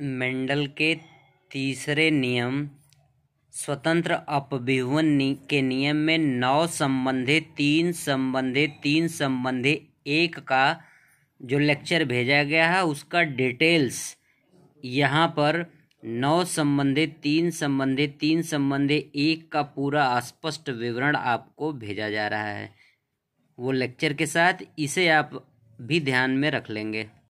Mendel के तीसरे नियम स्वतंत्र अपभिवन के नियम में नौ संबंधे तीन संबंधे तीन संबंधे एक का जो लेक्चर भेजा गया है उसका डिटेल्स यहाँ पर नौ संबंधे तीन संबंधे तीन संबंधे एक का पूरा स्पष्ट विवरण आपको भेजा जा रहा है वो लेक्चर के साथ इसे आप भी ध्यान में रख लेंगे